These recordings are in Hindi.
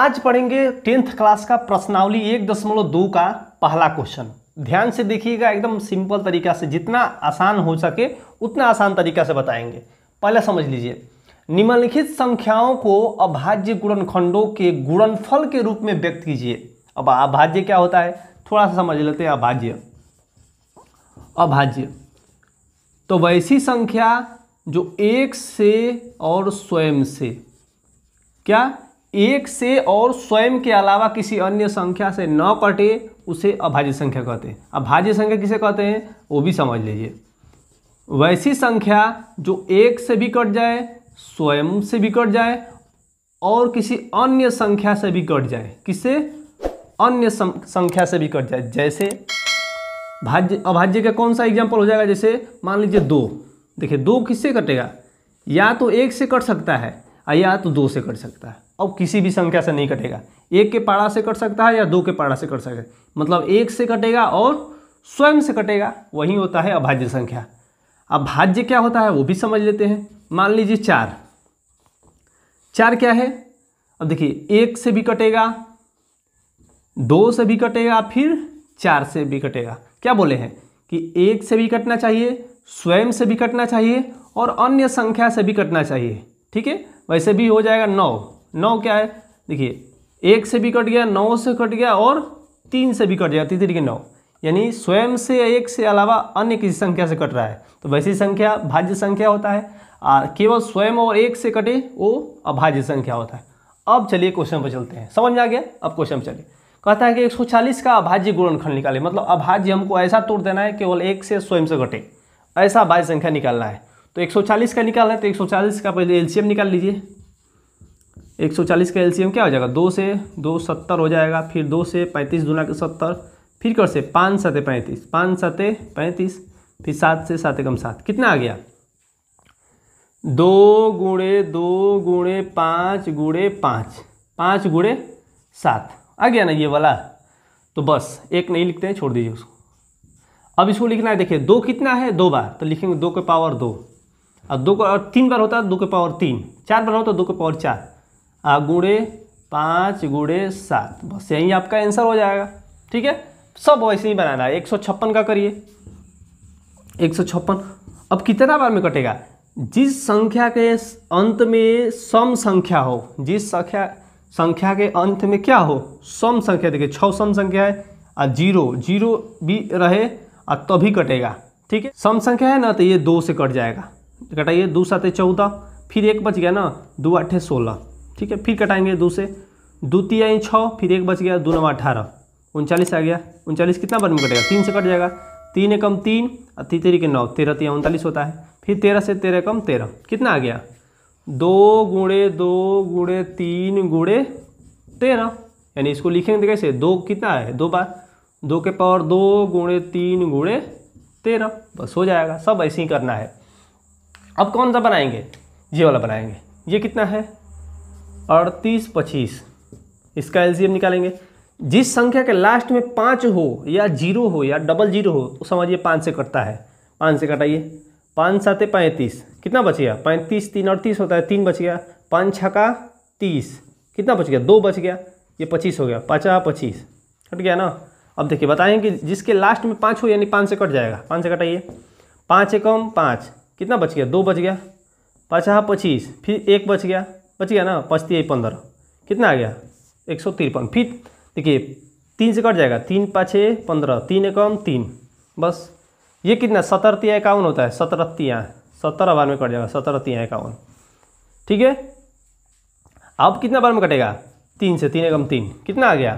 आज पढ़ेंगे टेंथ क्लास का प्रश्नावली एक दशमलव दो का पहला क्वेश्चन ध्यान से देखिएगा एकदम सिंपल तरीका से जितना आसान हो सके उतना आसान तरीका से बताएंगे पहले समझ लीजिए निम्नलिखित संख्याओं को अभाज्य गुणनखंडों के गुणनफल के रूप में व्यक्त कीजिए अब अभाज्य क्या होता है थोड़ा सा समझ लेते हैं अभाज्य अभाज्य तो वैसी संख्या जो एक से और स्वयं से क्या एक से और स्वयं के अलावा किसी अन्य संख्या से न कटे उसे अभाज्य संख्या कहते हैं अभाज्य संख्या किसे कहते हैं वो भी समझ लीजिए वैसी संख्या जो एक से भी कट जाए स्वयं से भी कट जाए और किसी अन्य संख्या से भी कट जाए किसे अन्य संख्या से भी कट जाए जैसे भाज्य अभाज्य का कौन सा एग्जाम्पल हो जाएगा जैसे मान लीजिए दो देखिए दो किससे कटेगा या तो एक से कट सकता है या तो दो से कट सकता है अब किसी भी संख्या से नहीं कटेगा एक के पारा से कट सकता है या दो के पारा से कट सकता है मतलब एक से कटेगा और स्वयं से कटेगा वही होता है अभाज्य संख्या अभाज्य क्या होता है वो भी समझ लेते हैं मान लीजिए चार चार क्या है अब देखिए एक से भी कटेगा दो से भी कटेगा फिर चार से भी कटेगा क्या बोले हैं कि एक से भी कटना चाहिए स्वयं से भी कटना चाहिए और अन्य संख्या से भी कटना चाहिए ठीक है वैसे भी हो जाएगा नौ नौ क्या है देखिए एक से भी कट गया नौ से कट गया और तीन से भी कट गया तीन तरीके नौ यानी स्वयं से एक से अलावा अन्य किसी संख्या से कट रहा है तो वैसी संख्या भाज्य संख्या होता है आ, केवल स्वयं और एक से कटे वो अभाज्य संख्या होता है अब चलिए क्वेश्चन पर चलते हैं समझ में आ गया अब क्वेश्चन पर चलिए कहता है कि 140 का अभाज्य गुणनखंड निकाले मतलब अभाज्य हमको ऐसा तोड़ देना है केवल एक से स्वयं से घटे ऐसा अभाज्य संख्या निकालना है तो 140 का निकालना है तो 140 का पहले एलसीएम निकाल लीजिए 140 का एलसीएम क्या हो जाएगा दो से दो सत्तर हो जाएगा फिर दो से पैंतीस दुना के सत्तर फिर कर से पाँच सते पैंतीस पाँच सते पैंतीस फिर सात से सात एकम सात कितना आ गया दो गुणे दो गुणे पाँच गुणे पाँच पाँच गुणे सात आ गया ना ये वाला तो बस एक नहीं लिखते हैं छोड़ दीजिए उसको अब इसको लिखना है देखिए दो कितना है दो बार तो लिखेंगे दो के पावर दो और दो को और तीन बार होता है दो के पावर तीन चार बार होता है दो के पावर चार गुड़े पाँच गुड़े सात बस यही आपका आंसर हो जाएगा ठीक है सब वैसे ही बनाना है एक सौ छप्पन का करिए एक सौ छप्पन अब कितना बार में कटेगा जिस संख्या के अंत में सम संख्या हो जिस संख्या संख्या के अंत में क्या हो सम संख्या देखिए छः सम संख्या है और जीरो जीरो भी रहे और तभी तो कटेगा ठीक है सम संख्या है ना तो ये दो से कट जाएगा कटाइए दो सात चौदह फिर एक बच गया ना दो आठे सोलह ठीक है फिर कटाएंगे दो से दो तीन छः फिर एक बच गया दो नवा अठारह उनचालीस आ गया उनचालीस कितना बार में कटेगा तीन से कट जाएगा तीन एकम तीन और तीन तेरी के नौ तेरह तीन उनतालीस होता है फिर तेरह से तेरह कम तेरह कितना आ गया दो गुड़े दो गुड़े तीन गुड़े तेरह यानी इसको लिखेंगे कैसे दो कितना है दो बार दो के पावर दो गुड़े तीन गुड़े तेरह बस हो जाएगा सब ऐसे ही करना है अब कौन सा बनाएंगे ये वाला बनाएंगे ये कितना है अड़तीस पच्चीस इसका एलसीएम निकालेंगे जिस संख्या के लास्ट में पाँच हो या जीरो हो या डबल जीरो हो तो समझिए पाँच से कटता है पाँच से कटाइए पाँच सात पैंतीस कितना बच गया पैंतीस तीन अड़तीस होता है तीन बच गया पाँच छका तीस कितना बच गया दो बच गया ये पच्चीस हो गया पचा पच्चीस कट गया ना अब देखिए बताएं कि जिसके लास्ट में पाँच हो यानी पाँच से कट जाएगा पाँच से कटाइए पाँच एकम पाँच कितना बच गया दो बच गया पचास पच्चीस फिर एक बच गया बच गया ना पचती पंद्रह कितना आ गया एक सौ तिरपन फिर देखिए तीन से कट जाएगा तीन पाँचे पंद्रह तीन एकम तीन बस ये कितना तिया इक्यावन होता है तिया सत्रह बार में कट जाएगा तिया इक्यावन ठीक है अब कितना बार में कटेगा तीन से तीन एकम तीन कितना आ गया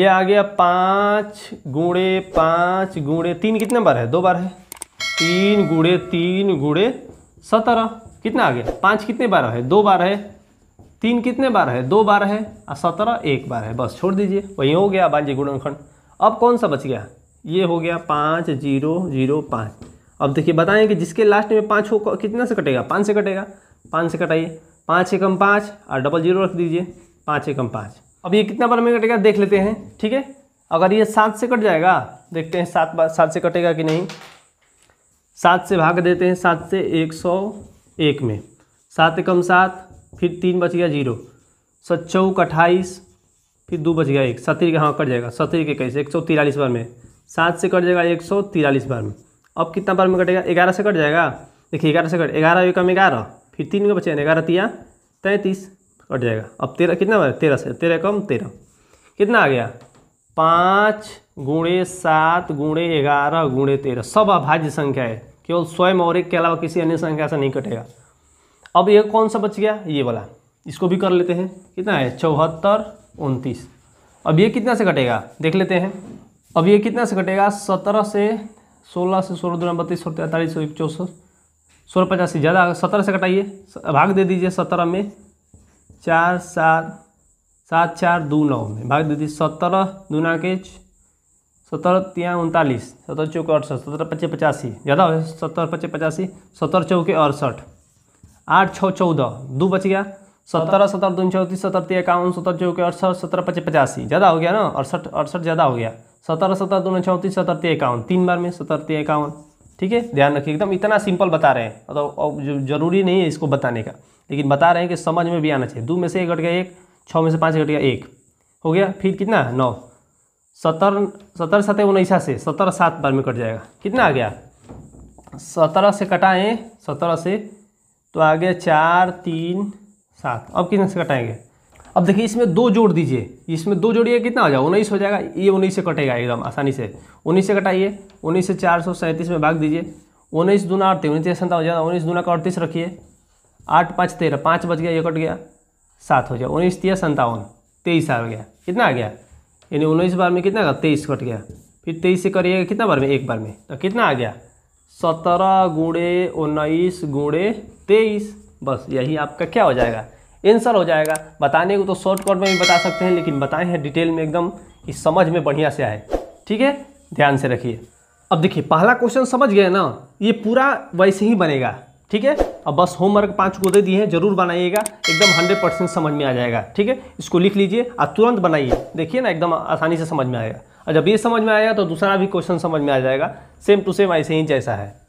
ये आ गया पाँच गुड़े पाँच गुड़े तीन कितने बार है दो बार है तीन गुड़े तीन गुड़े सतरह कितना आ गया पाँच कितने बार है दो बार है तीन कितने बार है दो बार है और सत्रह एक बार है बस छोड़ दीजिए वही हो गया बाजी गुणनखंड अब कौन सा बच गया ये हो गया पाँच जीरो जीरो पाँच अब देखिए बताएं कि जिसके लास्ट में पाँच हो कितना से कटेगा पाँच से कटेगा पाँच से कटाइए पाँच एकम पाँच और डबल जीरो रख दीजिए पाँच एकम पाँच अब ये कितना बार में कटेगा देख लेते हैं ठीक है अगर ये सात से कट जाएगा देखते हैं सात बार सात से कटेगा कि नहीं सात से भाग देते हैं सात से एक सौ एक में सात एकम सात फिर तीन बच गया जीरो सत चौक अट्ठाईस फिर दो बच गया एक सत्रह का हाँ कट जाएगा सत्रह के कैसे एक सौ तिरालीस बार में सात से कट जाएगा एक सौ तिरालीस बार में अब कितना बार में कटेगा ग्यारह से कट जाएगा देखिए ग्यारह से कट ग्यारह एकम ग्यारह फिर तीन में बचे ग्यारह तिया तैंतीस कट जाएगा अब तेरह कितना बार तेरह से तेरह कम तेरह कितना आ गया पाँच गुणे सात गुणे ग्यारह गुणे तेरह सब अभाज्य संख्या है केवल स्वयं और एक के अलावा किसी अन्य संख्या से नहीं कटेगा अब ये कौन सा बच गया ये वाला इसको भी कर लेते हैं कितना है चौहत्तर उनतीस अब ये कितना से कटेगा देख लेते हैं अब ये कितना से कटेगा सत्रह से सोलह से सोलह दो बत्तीस सौ तैंतालीस सौ चौसठ सोलह पचासी ज़्यादा सत्रह से कटाइए भाग दे दीजिए सत्रह में चार सात सात चार दो नौ में भाग दे दीजिए सत्रह दूना के सत्तर तिया उनतालीस सत्तर चौके अड़सठ सत्तर पच्चे पचासी ज़्यादा हो सत्तर पच्चे पचासी सत्तर चौके अड़सठ आठ छः चौदह दो बच गया सत्रह सत्तर दून चौंतीस सत्तर तीन इक्यावन सत्तर चौके अड़सठ सत्तर पच्चे पचासी ज़्यादा हो गया ना अड़सठ अड़सठ ज़्यादा हो गया सत्तर सत्तर दून चौंतीस सत्तर तीन इक्यावन तीन बार में सत्तर तीन इक्यावन ठीक है ध्यान रखिए एकदम इतना सिंपल बता रहे हैं मतलब जरूरी नहीं है इसको बताने का लेकिन बता रहे हैं कि समझ में भी आना चाहिए दो में से एक घट गया एक छः में से पाँच घट गया एक हो गया फिर कितना नौ सत्तर सत्तर सतह उन्नीसा से सत्रह सात बार में कट जाएगा कितना आ गया सत्रह से कटाएं सत्रह से तो आ गया चार तीन सात अब कितने से कटाएंगे अब देखिए इसमें दो जोड़ दीजिए इसमें दो जोड़िए कितना हो जाएगा उन्नीस हो जाएगा ये उन्नीस से कटेगा एकदम आसानी से उन्नीस से कटाइए उन्नीस से चार सौ सैंतीस में भाग दीजिए उन्नीस दूना अड़तीस उन्नीस सत्ता हो जाएगा उन्नीस दूना का अड़तीस रखिए आठ पाँच तेरह पाँच बज गया ये कट गया सात हो जाए उन्नीस तीस सत्तावन तेईस आ गया कितना आ गया यानी उन्नीस बार में कितना तेईस कट गया फिर तेईस से करिएगा कितना बार में एक बार में तो कितना आ गया सत्रह गुड़े उन्नीस गुड़े तेईस बस यही आपका क्या हो जाएगा आंसर हो जाएगा बताने को तो शॉर्टकट में भी बता सकते हैं लेकिन बताए हैं डिटेल में एकदम इस समझ में बढ़िया से आए ठीक है ध्यान से रखिए अब देखिए पहला क्वेश्चन समझ गए ना ये पूरा वैसे ही बनेगा ठीक है अब बस होमवर्क पांच को दे दिए हैं जरूर बनाइएगा एकदम हंड्रेड परसेंट समझ में आ जाएगा ठीक है इसको लिख लीजिए और तुरंत बनाइए देखिए ना एकदम आसानी से समझ में आएगा और जब ये समझ में आएगा तो दूसरा भी क्वेश्चन समझ में आ जाएगा सेम टू सेम ऐसे ही जैसा है